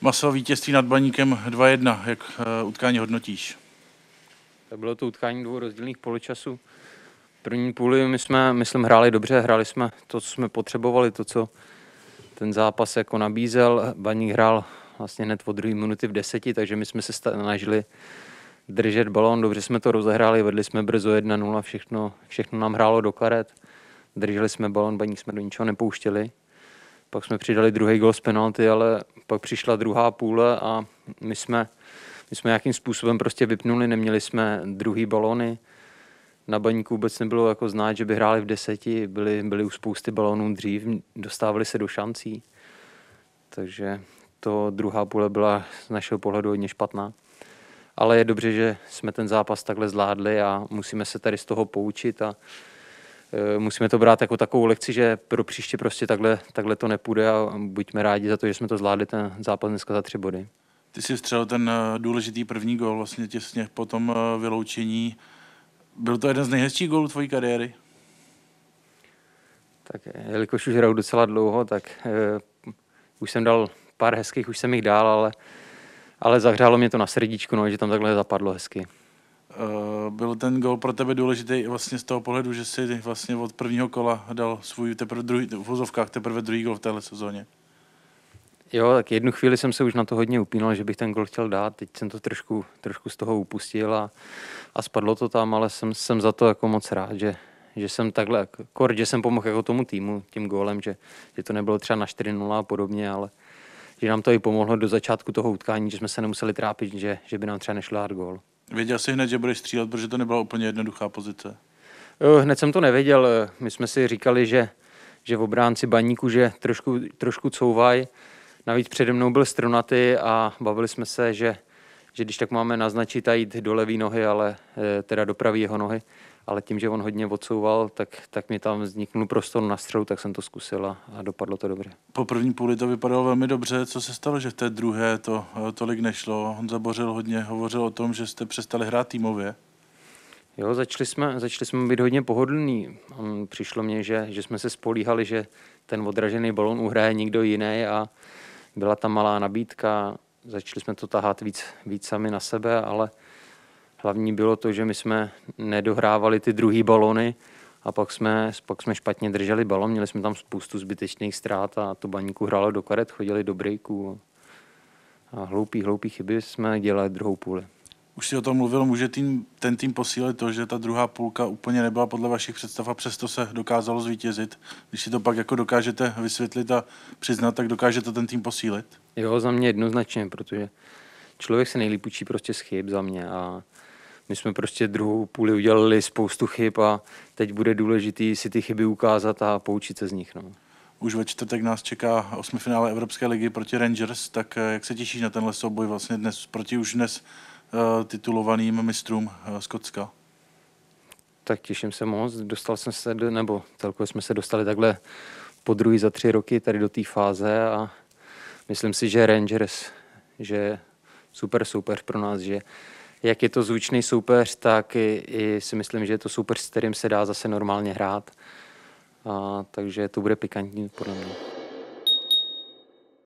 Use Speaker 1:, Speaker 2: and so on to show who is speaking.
Speaker 1: Masové vítězství nad Baníkem 2-1. Jak eh, utkání hodnotíš? To bylo to utkání dvou rozdílných
Speaker 2: poločasů. První půli my jsme, myslím, hráli dobře, hráli jsme to, co jsme potřebovali, to, co ten zápas jako nabízel. Baník hrál vlastně hned od druhé minuty v deseti, takže my jsme se snažili držet balón, dobře jsme to rozehráli, vedli jsme brzo 1-0, všechno, všechno nám hrálo do karet, drželi jsme balón, baník jsme do ničeho nepouštěli. Pak jsme přidali druhý gol z penalty, ale pak přišla druhá půle a my jsme, my jsme nějakým způsobem prostě vypnuli, neměli jsme druhý balony. Na baníku vůbec nebylo jako znát, že by hráli v deseti, byli, byli u spousty balonů dřív, dostávali se do šancí. Takže to druhá půle byla z našeho pohledu hodně špatná. Ale je dobře, že jsme ten zápas takhle zvládli a musíme se tady z toho poučit a Eh, musíme to brát jako takovou lekci, že pro příště prostě takhle, takhle to nepůjde a buďme rádi za to, že jsme to zvládli ten zápas dneska za tři body.
Speaker 1: Ty jsi střelil ten eh, důležitý první gol vlastně těsně po tom eh, vyloučení. Byl to jeden z nejhezčích gólů tvojí kariéry? Tak jelikož už hraju
Speaker 2: docela dlouho, tak uh, už jsem dal pár hezkých, už jsem jich dál, ale, ale zahřálo mě to na srdíčku, no, že tam takhle zapadlo hezky.
Speaker 1: Eh, byl ten gol pro tebe důležitý vlastně z toho pohledu, že jsi vlastně od prvního kola dal svůj teprve druhý, v vozovkách teprve druhý gol v téhle sezóně? Jo, tak
Speaker 2: jednu chvíli jsem se už na to hodně upínal, že bych ten gol chtěl dát, teď jsem to trošku, trošku z toho upustil a, a spadlo to tam, ale jsem, jsem za to jako moc rád, že, že jsem takhle, kor, že jsem pomohl jako tomu týmu tím gólem, že, že to nebylo třeba na 4-0 a podobně, ale že nám to i pomohlo do začátku toho utkání, že jsme se nemuseli trápit, že, že by nám třeba nešlo dát gól.
Speaker 1: Věděl jsi hned, že budeš střílet, protože to nebyla úplně jednoduchá pozice?
Speaker 2: Hned jsem to nevěděl. My jsme si říkali, že, že v obránci baníku, že trošku, trošku couvají. Navíc přede mnou byl Stronaty a bavili jsme se, že že když tak máme naznačit a jít do levý nohy, ale eh, teda do pravý jeho nohy, ale tím, že on hodně odsouval, tak, tak mi tam vzniknul prostor na střelu, tak jsem to zkusil a, a dopadlo to dobře.
Speaker 1: Po první půli to vypadalo velmi dobře. Co se stalo, že v té druhé to eh, tolik nešlo? On zabořil hodně, hovořil o tom, že jste přestali hrát týmově. Jo, začali
Speaker 2: jsme, začali jsme být hodně pohodlní. Hm, přišlo mně, že, že jsme se spolíhali, že ten odražený balon uhraje někdo jiný a byla tam malá nabídka začali jsme to tahat víc, víc sami na sebe, ale hlavní bylo to, že my jsme nedohrávali ty druhý balony a pak jsme, pak jsme špatně drželi balon, měli jsme tam spoustu zbytečných ztrát a to baníku hrálo do karet, chodili do breaků a hloupý, hloupý
Speaker 1: chyby jsme dělali druhou půli už si o tom mluvil, může tým, ten tým posílit to, že ta druhá půlka úplně nebyla podle vašich představ a přesto se dokázalo zvítězit. Když si to pak jako dokážete vysvětlit a přiznat, tak dokážete ten tým posílit? Jo, za mě jednoznačně, protože
Speaker 2: člověk se nejlíp učí prostě z chyb za mě a my jsme prostě druhou půli udělali spoustu chyb a teď bude důležitý si ty chyby ukázat a poučit se z nich. No.
Speaker 1: Už ve čtvrtek nás čeká osmifinále Evropské ligy proti Rangers, tak eh, jak se těšíš na tenhle souboj vlastně dnes proti už dnes Eh, titulovaným mistrům eh, Skotska.
Speaker 2: Tak těším se moc. Dostal jsem se, do, nebo celkově jsme se dostali takhle po druhý za tři roky tady do té fáze a myslím si, že Rangers, že super soupeř pro nás, že jak je to zvučný soupeř, tak i, i si myslím, že je to soupeř, s kterým se dá zase normálně hrát. A, takže to bude pikantní podle mě.